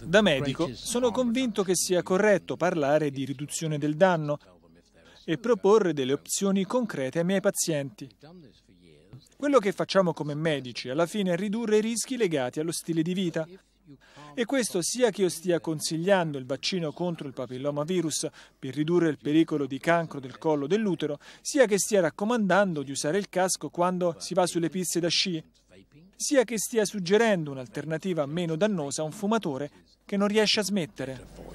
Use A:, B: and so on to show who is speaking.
A: Da medico sono convinto che sia corretto parlare di riduzione del danno e proporre delle opzioni concrete ai miei pazienti. Quello che facciamo come medici alla fine è ridurre i rischi legati allo stile di vita. E questo sia che io stia consigliando il vaccino contro il papillomavirus per ridurre il pericolo di cancro del collo dell'utero, sia che stia raccomandando di usare il casco quando si va sulle piste da sci sia che stia suggerendo un'alternativa meno dannosa a un fumatore che non riesce a smettere.